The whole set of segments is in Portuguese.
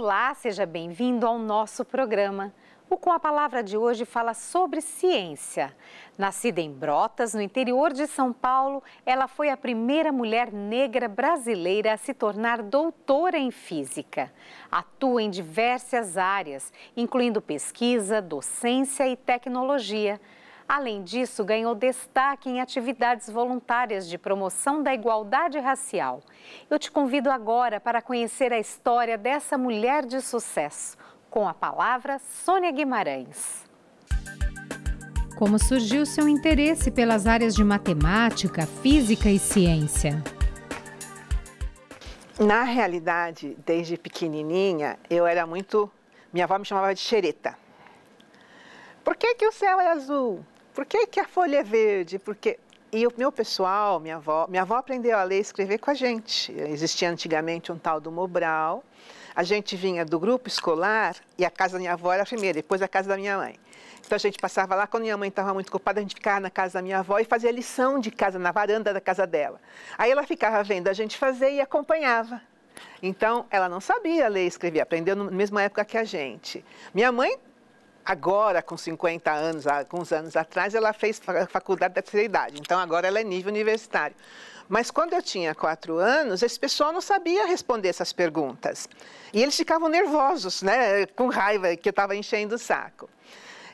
Olá, seja bem-vindo ao nosso programa. O Com a Palavra de hoje fala sobre ciência. Nascida em Brotas, no interior de São Paulo, ela foi a primeira mulher negra brasileira a se tornar doutora em física. Atua em diversas áreas, incluindo pesquisa, docência e tecnologia. Além disso, ganhou destaque em atividades voluntárias de promoção da igualdade racial. Eu te convido agora para conhecer a história dessa mulher de sucesso. Com a palavra, Sônia Guimarães. Como surgiu seu interesse pelas áreas de matemática, física e ciência? Na realidade, desde pequenininha, eu era muito. Minha avó me chamava de xereta. Por que, que o céu é azul? por que, que a folha é verde? Porque e o meu pessoal, minha avó, minha avó aprendeu a ler e escrever com a gente. Existia antigamente um tal do Mobral. A gente vinha do grupo escolar e a casa da minha avó era a primeira, depois a casa da minha mãe. Então a gente passava lá, quando minha mãe estava muito ocupada, a gente ficava na casa da minha avó e fazia lição de casa, na varanda da casa dela. Aí ela ficava vendo a gente fazer e acompanhava. Então, ela não sabia ler e escrever, aprendeu na mesma época que a gente. Minha mãe agora, com 50 anos, alguns anos atrás, ela fez faculdade da terceira idade. Então, agora ela é nível universitário. Mas quando eu tinha quatro anos, esse pessoal não sabia responder essas perguntas. E eles ficavam nervosos, né? Com raiva que eu estava enchendo o saco.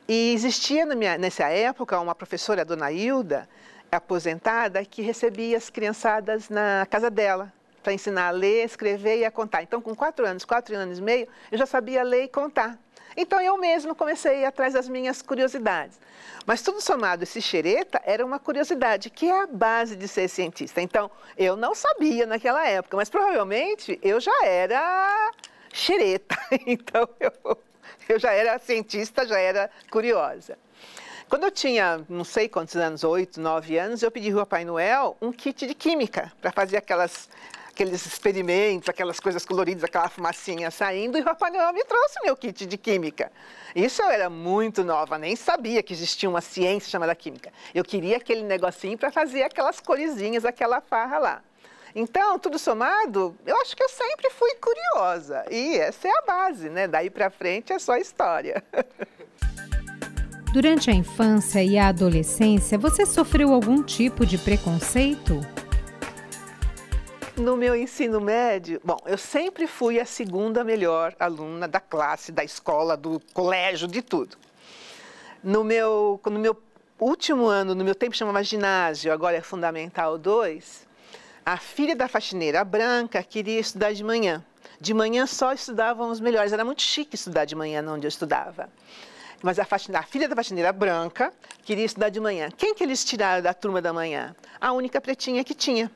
E existia minha, nessa época uma professora, a dona Hilda, aposentada, que recebia as criançadas na casa dela para ensinar a ler, escrever e a contar. Então, com quatro anos, quatro anos e meio, eu já sabia ler e contar. Então eu mesmo comecei a ir atrás das minhas curiosidades. Mas tudo somado, esse xereta era uma curiosidade, que é a base de ser cientista. Então, eu não sabia naquela época, mas provavelmente eu já era xereta. Então, eu, eu já era cientista, já era curiosa. Quando eu tinha não sei quantos anos, oito, nove anos, eu pedi ao Papai Noel um kit de química para fazer aquelas aqueles experimentos, aquelas coisas coloridas, aquela fumacinha saindo, e o Papai Noel me trouxe meu kit de química. Isso eu era muito nova, nem sabia que existia uma ciência chamada química. Eu queria aquele negocinho para fazer aquelas corezinhas, aquela farra lá. Então, tudo somado, eu acho que eu sempre fui curiosa. E essa é a base, né? Daí para frente é só história. Durante a infância e a adolescência, você sofreu algum tipo de preconceito? No meu ensino médio, bom, eu sempre fui a segunda melhor aluna da classe, da escola, do colégio, de tudo. No meu, no meu último ano, no meu tempo chamava ginásio, agora é Fundamental 2, a filha da faxineira branca queria estudar de manhã. De manhã só estudavam os melhores. Era muito chique estudar de manhã, onde eu estudava. Mas a, a filha da faxineira branca queria estudar de manhã. Quem que eles tiraram da turma da manhã? A única pretinha que tinha.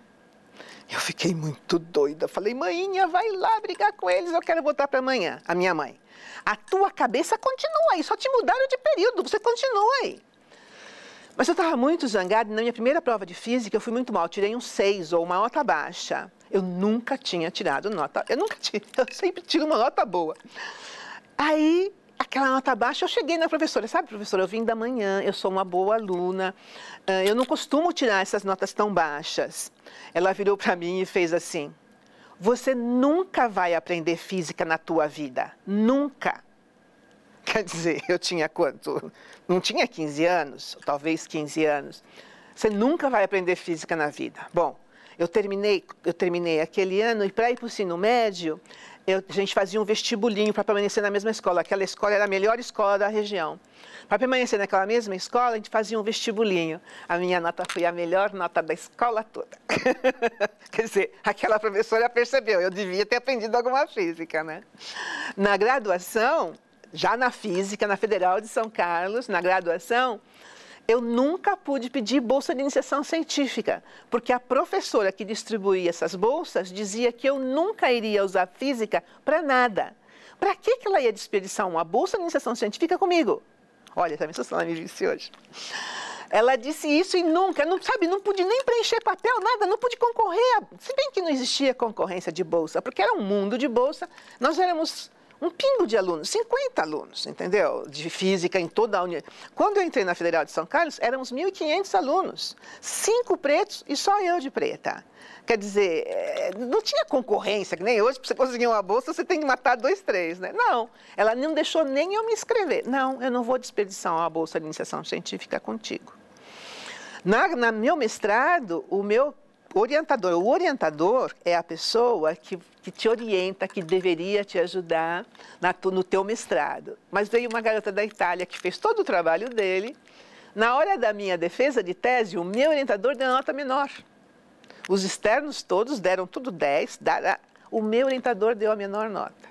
Eu fiquei muito doida. Falei, mãinha, vai lá brigar com eles, eu quero voltar para amanhã. A minha mãe, a tua cabeça continua aí, só te mudaram de período, você continua aí. Mas eu estava muito zangada e na minha primeira prova de física eu fui muito mal, tirei um seis ou uma nota baixa. Eu nunca tinha tirado nota, eu nunca tive, eu sempre tiro uma nota boa. Aí aquela nota baixa, eu cheguei na professora, sabe, professora, eu vim da manhã, eu sou uma boa aluna, ah, eu não costumo tirar essas notas tão baixas. Ela virou para mim e fez assim: Você nunca vai aprender física na tua vida, nunca. Quer dizer, eu tinha quanto? Não tinha 15 anos, talvez 15 anos. Você nunca vai aprender física na vida. Bom, eu terminei, eu terminei aquele ano e para ir para o ensino médio, eu, a gente fazia um vestibulinho para permanecer na mesma escola. Aquela escola era a melhor escola da região. Para permanecer naquela mesma escola, a gente fazia um vestibulinho. A minha nota foi a melhor nota da escola toda. Quer dizer, aquela professora percebeu, eu devia ter aprendido alguma física, né? Na graduação, já na física, na Federal de São Carlos, na graduação, eu nunca pude pedir bolsa de iniciação científica, porque a professora que distribuía essas bolsas dizia que eu nunca iria usar física para nada. Para que, que ela ia desperdiçar uma bolsa de iniciação científica comigo? Olha, também tá se ela me disse hoje. Ela disse isso e nunca, não sabe, não pude nem preencher papel, nada, não pude concorrer. A... Se bem que não existia concorrência de bolsa, porque era um mundo de bolsa, nós éramos um pingo de alunos, 50 alunos, entendeu? De física em toda a União. Quando eu entrei na Federal de São Carlos, éramos 1.500 alunos, cinco pretos e só eu de preta. Quer dizer, eh, não tinha concorrência, que nem hoje, para você conseguir uma bolsa, você tem que matar dois, três, né? Não, ela não deixou nem eu me inscrever. Não, eu não vou desperdiçar uma bolsa de iniciação científica contigo. Na, na meu mestrado, o meu orientador. O orientador é a pessoa que, que te orienta, que deveria te ajudar na, no teu mestrado. Mas veio uma garota da Itália que fez todo o trabalho dele. Na hora da minha defesa de tese, o meu orientador deu nota menor. Os externos todos deram tudo 10, o meu orientador deu a menor nota.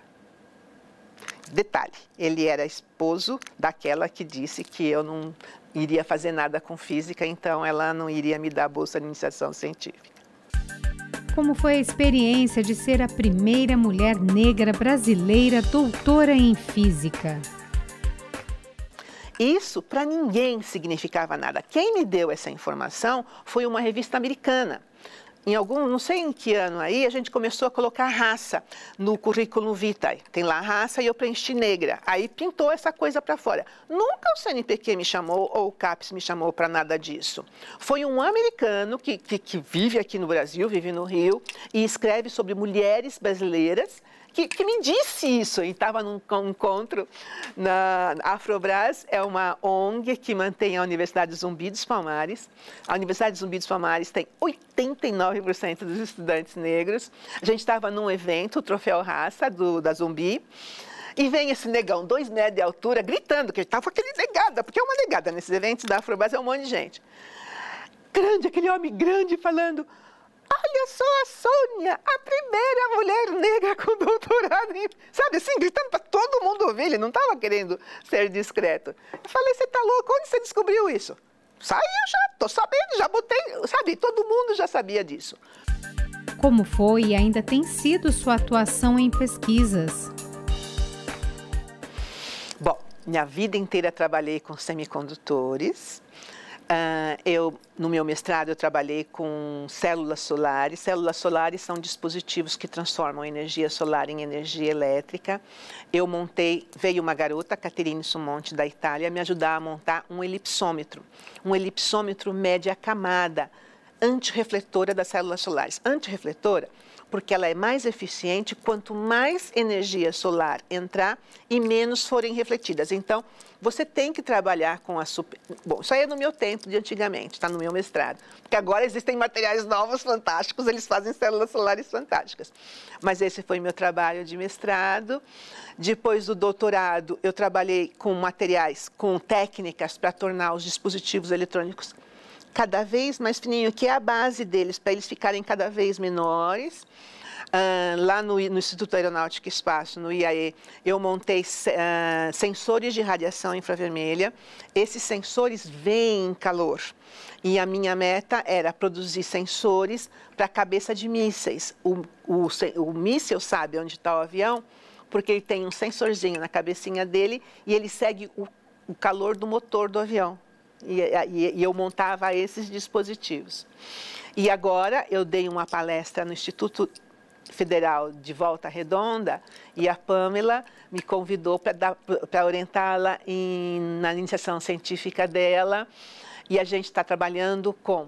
Detalhe, ele era esposo daquela que disse que eu não, iria fazer nada com física, então ela não iria me dar a bolsa de iniciação científica. Como foi a experiência de ser a primeira mulher negra brasileira doutora em física? Isso para ninguém significava nada. Quem me deu essa informação foi uma revista americana em algum, não sei em que ano aí, a gente começou a colocar raça no currículo vitae. Tem lá raça e eu preenchi negra. Aí pintou essa coisa para fora. Nunca o CNPq me chamou ou o CAPES me chamou para nada disso. Foi um americano que, que, que vive aqui no Brasil, vive no Rio, e escreve sobre mulheres brasileiras que, que me disse isso. E estava num encontro na Afrobras, é uma ONG que mantém a Universidade Zumbi dos Palmares. A Universidade Zumbi dos Palmares tem 89% dos estudantes negros. A gente estava num evento, o Troféu Raça, do, da Zumbi. E vem esse negão, dois metros de altura, gritando, que estava aquele negada, porque é uma negada nesses eventos da Afrobras, é um monte de gente. Grande, aquele homem grande falando, Olha só a Sônia, a primeira mulher negra com doutorado em... Sabe assim, gritando para todo mundo ouvir, ele não estava querendo ser discreto. Eu falei, você está louco? Onde você descobriu isso? Saiu já, tô sabendo, já botei, sabe, todo mundo já sabia disso. Como foi e ainda tem sido sua atuação em pesquisas? Bom, minha vida inteira trabalhei com semicondutores, Uh, eu, no meu mestrado, eu trabalhei com células solares. Células solares são dispositivos que transformam energia solar em energia elétrica. Eu montei, veio uma garota, Caterine Sumonte, da Itália, me ajudar a montar um elipsômetro. Um elipsômetro mede a camada antirrefletora das células solares. Antirrefletora porque ela é mais eficiente quanto mais energia solar entrar e menos forem refletidas. Então, você tem que trabalhar com a super... Bom, isso aí é no meu tempo de antigamente, está no meu mestrado. Porque agora existem materiais novos, fantásticos, eles fazem células solares fantásticas. Mas esse foi meu trabalho de mestrado. Depois do doutorado, eu trabalhei com materiais, com técnicas para tornar os dispositivos eletrônicos cada vez mais fininho, que é a base deles, para eles ficarem cada vez menores. Uh, lá no, no, Instituto Aeronáutica e Espaço, no IAE, eu montei uh, sensores de radiação infravermelha. Esses sensores veem calor. E a minha meta era produzir sensores para a cabeça de mísseis. O, o, o míssil sabe onde está o avião, porque ele tem um sensorzinho na cabecinha dele e ele segue o, o calor do motor do avião. E, e, e eu montava esses dispositivos. E agora eu dei uma palestra no Instituto Federal de Volta Redonda e a Pamela me convidou para orientá-la na iniciação científica dela. E a gente está trabalhando com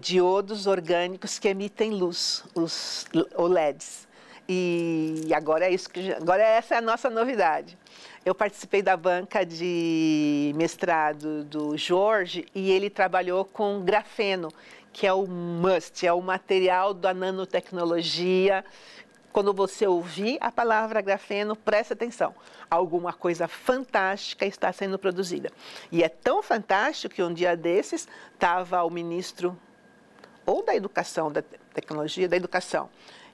diodos orgânicos que emitem luz, os OLEDs. E agora é isso que agora essa é a nossa novidade. Eu participei da banca de mestrado do Jorge e ele trabalhou com grafeno, que é o must, é o material da nanotecnologia. Quando você ouvir a palavra grafeno, preste atenção. Alguma coisa fantástica está sendo produzida. E é tão fantástico que um dia desses estava o ministro ou da educação, da tecnologia, da educação,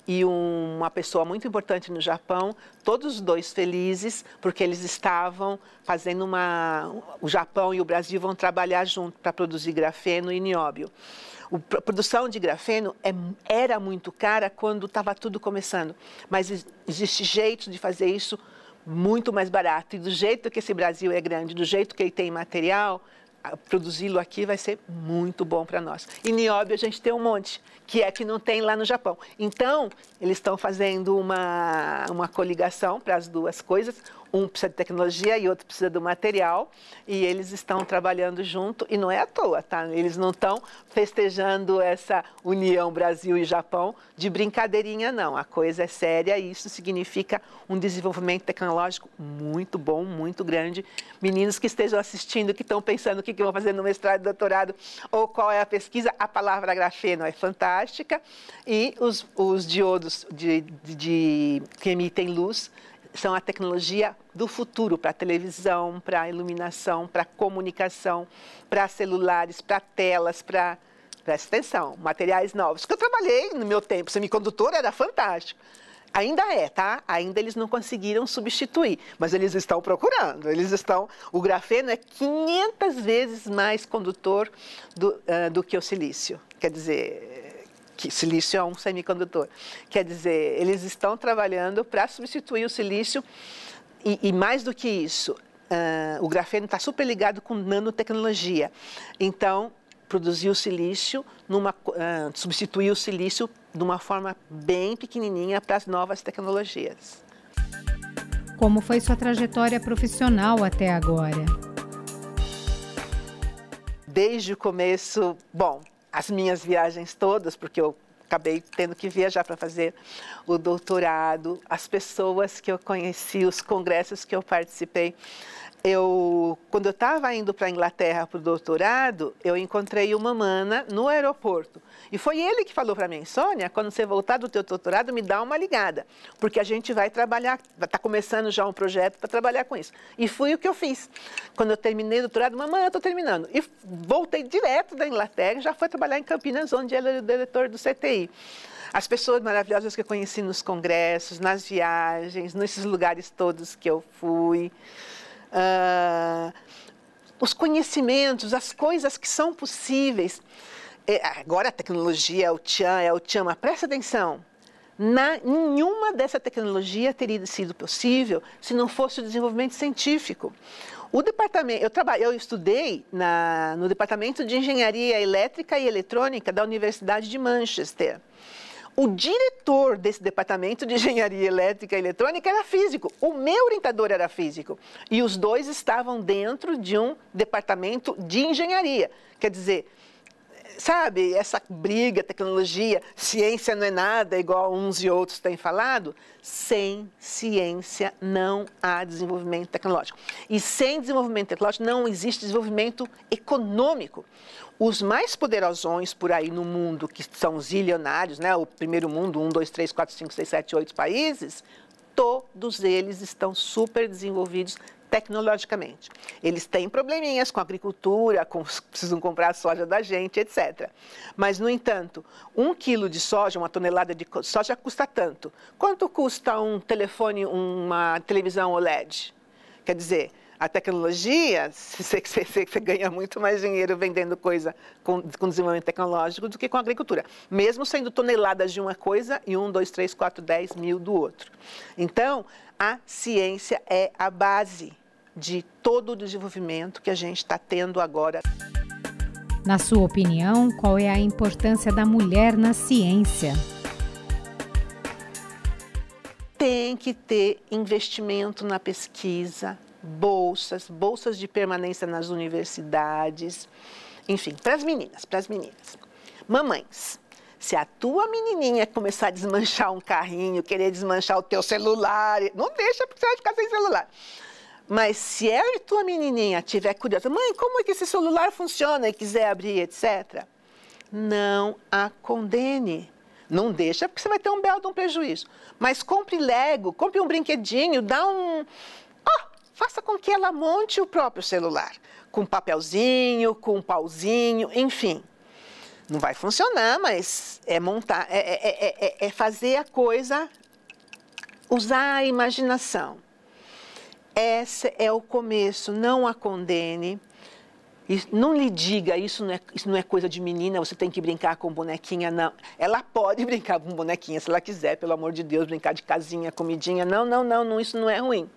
e uma pessoa muito importante no Japão, todos os dois felizes, porque eles estavam fazendo uma. O Japão e o Brasil vão trabalhar junto para produzir grafeno e nióbio. a produção de grafeno é, era muito cara quando estava tudo começando, mas existe jeito de fazer isso muito mais barato. E do jeito que esse Brasil é grande, do jeito que ele tem material, ah, produzi-lo aqui vai ser muito bom para nós. E nióbio a gente tem um monte, que é que não tem lá no Japão. Então, eles estão fazendo uma, uma coligação para as duas coisas. Um precisa de tecnologia e outro precisa do material, e eles estão trabalhando junto, e não é à toa, tá? Eles não estão festejando essa união Brasil e Japão de brincadeirinha, não. A coisa é séria e isso significa um desenvolvimento tecnológico muito bom, muito grande. Meninos que estejam assistindo, que estão pensando o que, que vão fazer no mestrado, doutorado, ou qual é a pesquisa, a palavra grafeno é fantástica, e os, os diodos de, de, de que emitem luz são a tecnologia do futuro para televisão, para iluminação, para comunicação, para celulares, para telas, para. Presta atenção, materiais novos. Que eu trabalhei no meu tempo, semicondutor era fantástico. Ainda é, tá? Ainda eles não conseguiram substituir, mas eles estão procurando. Eles estão. O grafeno é 500 vezes mais condutor do, uh, do que o silício. Quer dizer, que silício é um semicondutor. Quer dizer, eles estão trabalhando para substituir o silício e, e, mais do que isso, uh, o grafeno está super ligado com nanotecnologia. Então, produzir o silício, numa, uh, substituir o silício de uma forma bem pequenininha para as novas tecnologias. Como foi sua trajetória profissional até agora? Desde o começo, bom, as minhas viagens todas, porque eu acabei tendo que viajar para fazer o doutorado, as pessoas que eu conheci, os congressos que eu participei, eu, quando eu estava indo para a Inglaterra para o doutorado, eu encontrei uma mana no aeroporto. E foi ele que falou para mim, Sônia, quando você voltar do teu doutorado, me dá uma ligada, porque a gente vai trabalhar, está começando já um projeto para trabalhar com isso. E foi o que eu fiz. Quando eu terminei o doutorado, mamãe, eu estou terminando. E voltei direto da Inglaterra, e já fui trabalhar em Campinas, onde ele era o diretor do CTI. As pessoas maravilhosas que eu conheci nos congressos, nas viagens, nesses lugares todos que eu fui. Ah, os conhecimentos, as coisas que são possíveis. É, agora a tecnologia é o tchan, é o tchan, mas presta atenção. Na, nenhuma dessa tecnologia teria sido possível se não fosse o desenvolvimento científico. O departamento, eu, trabalho, eu estudei na, no Departamento de Engenharia Elétrica e Eletrônica da Universidade de Manchester. O diretor desse departamento de engenharia elétrica e eletrônica era físico. O meu orientador era físico. E os dois estavam dentro de um departamento de engenharia. Quer dizer, sabe, essa briga, tecnologia, ciência não é nada, igual uns e outros têm falado, sem ciência não há desenvolvimento tecnológico. E sem desenvolvimento tecnológico não existe desenvolvimento econômico. Os mais poderosões por aí no mundo, que são zilionários, né? o primeiro mundo, um, dois, três, quatro, cinco, seis, sete, oito países, todos eles estão super desenvolvidos tecnologicamente. Eles têm probleminhas com a agricultura, com, precisam comprar a soja da gente, etc. Mas, no entanto, um quilo de soja, uma tonelada de soja custa tanto. Quanto custa um telefone, uma televisão OLED? Quer dizer, a tecnologia, você, você, você, ganha muito mais dinheiro vendendo coisa com, com desenvolvimento tecnológico do que com agricultura. Mesmo sendo toneladas de uma coisa e um, dois, três, quatro, dez mil do outro. Então, a ciência é a base de todo o desenvolvimento que a gente está tendo agora. Na sua opinião, qual é a importância da mulher na ciência? Tem que ter investimento na pesquisa, bolsas, bolsas de permanência nas universidades, enfim, para as meninas, para as meninas. Mamães, se a tua menininha começar a desmanchar um carrinho, querer desmanchar o teu celular, não deixa porque você vai ficar sem celular. Mas se a tua menininha tiver curiosa, mãe, como é que esse celular funciona e quiser abrir, etc., não a condene. Não deixa, porque você vai ter um belo de um prejuízo. Mas compre Lego, compre um brinquedinho, dá um, faça com que ela monte o próprio celular, com papelzinho, com pauzinho, enfim. Não vai funcionar, mas é montar, é, é, é, é fazer a coisa, usar a imaginação. Esse é o começo, não a condene. Não lhe diga, isso não, é, isso não é coisa de menina, você tem que brincar com bonequinha, não. Ela pode brincar com bonequinha se ela quiser, pelo amor de Deus, brincar de casinha, comidinha. Não, não, não, não isso não é ruim.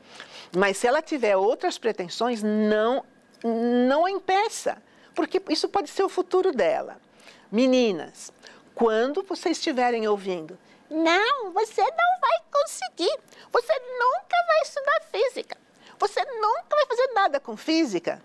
Mas se ela tiver outras pretensões, não, não a impeça, porque isso pode ser o futuro dela. Meninas, quando vocês estiverem ouvindo, não, você não vai conseguir, você nunca vai estudar física, você nunca vai fazer nada com física.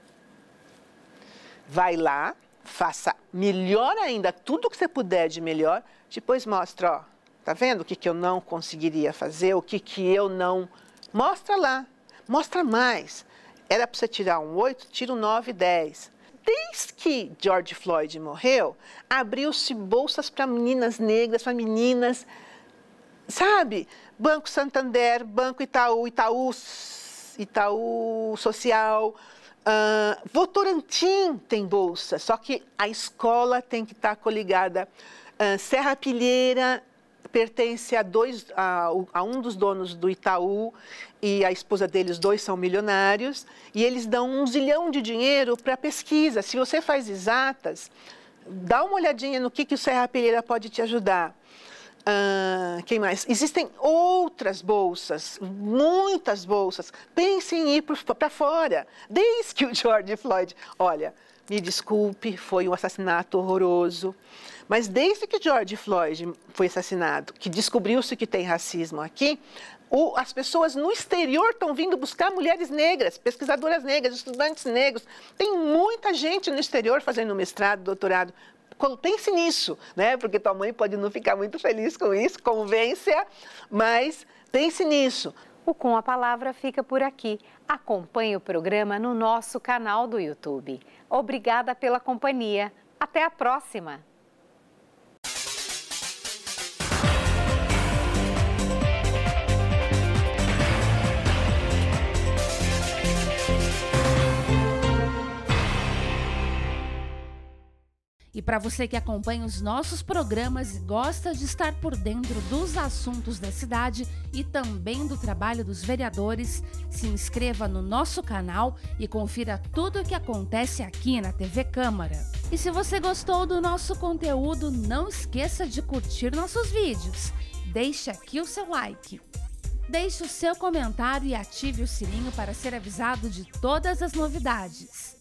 Vai lá, faça melhor ainda, tudo que você puder de melhor, depois mostra, ó, tá vendo o que, que eu não conseguiria fazer, o que, que eu não... Mostra lá, mostra mais. Era para você tirar um 8, tira um 9 e 10. Desde que George Floyd morreu, abriu-se bolsas para meninas negras, para meninas, sabe? Banco Santander, Banco Itaú, Itaú, Itaú Social, uh, Votorantim tem bolsa, só que a escola tem que estar tá coligada. Uh, Serra Pilheira, pertence a dois a, a, um dos donos do Itaú e a esposa deles dois são milionários e eles dão um zilhão de dinheiro para pesquisa. Se você faz exatas, dá uma olhadinha no que que o Serra Pereira pode te ajudar. Ah, quem mais? Existem outras bolsas, muitas bolsas. Pense em ir para fora. Desde que o George Floyd, olha, me desculpe, foi um assassinato horroroso. Mas desde que George Floyd foi assassinado, que descobriu-se que tem racismo aqui, o, as pessoas no exterior estão vindo buscar mulheres negras, pesquisadoras negras, estudantes negros. Tem muita gente no exterior fazendo mestrado, doutorado. Pense nisso, né? Porque tua mãe pode não ficar muito feliz com isso, convence-a, mas pense nisso. O Com a Palavra fica por aqui. Acompanhe o programa no nosso canal do YouTube. Obrigada pela companhia. Até a próxima! E para você que acompanha os nossos programas e gosta de estar por dentro dos assuntos da cidade e também do trabalho dos vereadores, se inscreva no nosso canal e confira tudo o que acontece aqui na TV Câmara. E se você gostou do nosso conteúdo, não esqueça de curtir nossos vídeos. Deixe aqui o seu like. Deixe o seu comentário e ative o sininho para ser avisado de todas as novidades.